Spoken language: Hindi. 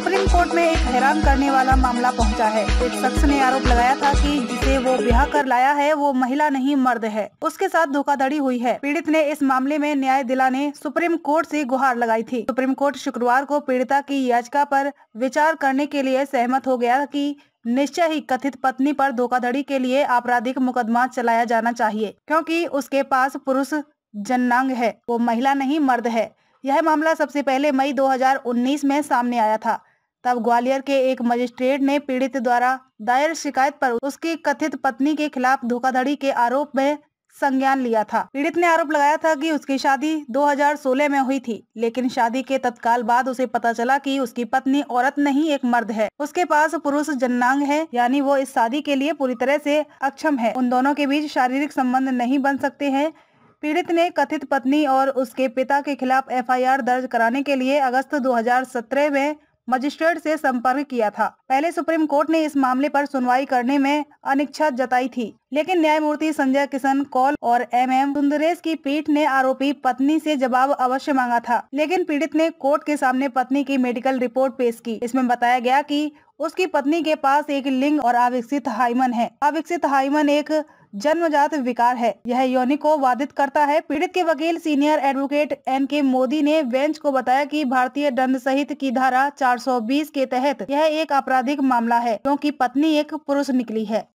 सुप्रीम कोर्ट में एक हैरान करने वाला मामला पहुंचा है एक शख्स ने आरोप लगाया था कि जिसे वो ब्याह कर लाया है वो महिला नहीं मर्द है उसके साथ धोखाधड़ी हुई है पीड़ित ने इस मामले में न्याय दिलाने सुप्रीम कोर्ट से गुहार लगाई थी सुप्रीम कोर्ट शुक्रवार को पीड़िता की याचिका पर विचार करने के लिए सहमत हो गया कि निश्चय ही कथित पत्नी पर धोखाधड़ी के लिए आपराधिक मुकदमा चलाया जाना चाहिए क्योंकि उसके पास पुरुष जन्नांग है वो महिला नहीं मर्द है यह मामला सबसे पहले मई 2019 में सामने आया था तब ग्वालियर के एक मजिस्ट्रेट ने पीड़ित द्वारा दायर शिकायत पर उसकी कथित पत्नी के खिलाफ धोखाधड़ी के आरोप में संज्ञान लिया था पीड़ित ने आरोप लगाया था कि उसकी शादी 2016 में हुई थी लेकिन शादी के तत्काल बाद उसे पता चला कि उसकी पत्नी औरत नहीं एक मर्द है उसके पास पुरुष जन्नांग है यानी वो इस शादी के लिए पूरी तरह से अक्षम है उन दोनों के बीच शारीरिक संबंध नहीं बन सकते हैं पीड़ित ने कथित पत्नी और उसके पिता के खिलाफ एफ दर्ज कराने के लिए अगस्त दो में मजिस्ट्रेट से संपर्क किया था पहले सुप्रीम कोर्ट ने इस मामले पर सुनवाई करने में अनिच्छा जताई थी लेकिन न्यायमूर्ति संजय किशन कौल और एम एम सुंदरेश की पीठ ने आरोपी पत्नी से जवाब अवश्य मांगा था लेकिन पीड़ित ने कोर्ट के सामने पत्नी की मेडिकल रिपोर्ट पेश की इसमें बताया गया की उसकी पत्नी के पास एक लिंग और अविकसित हाइमन है अविकसित हाइमन एक जन्मजात विकार है यह योनि को बाधित करता है पीड़ित के वकील सीनियर एडवोकेट एन के मोदी ने बेंच को बताया कि भारतीय दंड संहित की धारा 420 के तहत यह एक आपराधिक मामला है क्योंकि पत्नी एक पुरुष निकली है